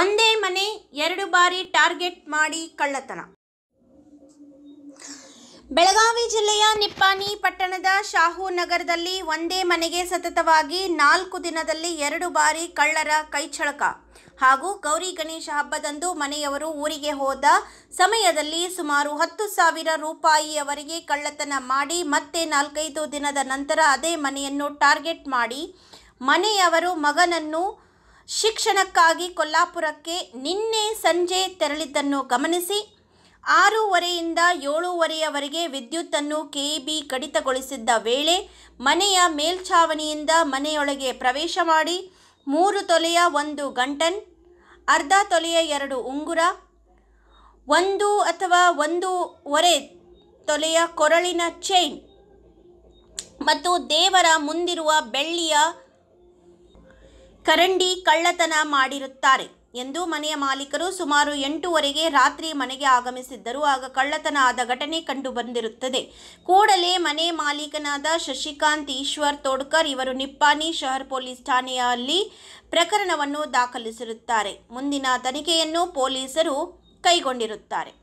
ಒಂದೇ ಮನೆ ಎರಡು ಬಾರಿ ಟಾರ್ಗೆಟ್ ಮಾಡಿ ಕಳ್ಳತನ ಬೆಳಗಾವಿ ಜಿಲ್ಲೆಯ ನಿಪ್ಪಾನಿ ಪಟ್ಟಣದ ಶಾಹು ನಗರದಲ್ಲಿ ಒಂದೇ ಮನೆಗೆ ಸತತವಾಗಿ ನಾಲ್ಕು ದಿನದಲ್ಲಿ ಎರಡು ಬಾರಿ ಕಳ್ಳರ ಕೈಚಳಕ ಹಾಗೂ ಗೌರಿ ಗಣೇಶ ಹಬ್ಬದಂದು ಮನೆಯವರು ಊರಿಗೆ ಹೋದ ಸಮಯದಲ್ಲಿ ಸುಮಾರು ಹತ್ತು ಸಾವಿರ ರೂಪಾಯಿಯವರೆಗೆ ಕಳ್ಳತನ ಮಾಡಿ ಮತ್ತೆ ನಾಲ್ಕೈದು ದಿನದ ನಂತರ ಅದೇ ಮನೆಯನ್ನು ಟಾರ್ಗೆಟ್ ಮಾಡಿ ಮನೆಯವರು ಮಗನನ್ನು ಶಿಕ್ಷಣಕ್ಕಾಗಿ ಕೊಲ್ಲಾಪುರಕ್ಕೆ ನಿನ್ನೆ ಸಂಜೆ ತೆರಳಿದ್ದನ್ನು ಗಮನಿಸಿ ಆರೂವರೆಯಿಂದ ಏಳೂವರೆಯವರೆಗೆ ವಿದ್ಯುತ್ತನ್ನು ಕೆಇಬಿ ಕಡಿತಗೊಳಿಸಿದ್ದ ವೇಳೆ ಮನೆಯ ಮೇಲ್ಛಾವಣಿಯಿಂದ ಮನೆಯೊಳಗೆ ಪ್ರವೇಶ ಮಾಡಿ ಮೂರು ತೊಲೆಯ ಒಂದು ಗಂಟನ್ ಅರ್ಧ ತೊಲೆಯ ಎರಡು ಉಂಗುರ ಒಂದು ಅಥವಾ ಒಂದೂವರೆ ತೊಲೆಯ ಕೊರಳಿನ ಚೈನ್ ಮತ್ತು ದೇವರ ಮುಂದಿರುವ ಬೆಳ್ಳಿಯ ಕರಂಡಿ ಕಳ್ಳತನ ಮಾಡಿರುತ್ತಾರೆ ಎಂದು ಮನೆಯ ಮಾಲೀಕರು ಸುಮಾರು ಎಂಟೂವರೆಗೆ ರಾತ್ರಿ ಮನೆಗೆ ಆಗಮಿಸಿದ್ದರು ಆಗ ಕಳ್ಳತನ ಆದ ಘಟನೆ ಕಂಡು ಬಂದಿರುತ್ತದೆ ಕೂಡಲೇ ಮನೆ ಮಾಲೀಕನಾದ ಶಶಿಕಾಂತ್ ಈಶ್ವರ್ ತೋಡ್ಕರ್ ಇವರು ನಿಪ್ಪಾನಿ ಶಹರ್ ಪೊಲೀಸ್ ಠಾಣೆಯಲ್ಲಿ ಪ್ರಕರಣವನ್ನು ದಾಖಲಿಸಿರುತ್ತಾರೆ ಮುಂದಿನ ತನಿಖೆಯನ್ನು ಪೊಲೀಸರು ಕೈಗೊಂಡಿರುತ್ತಾರೆ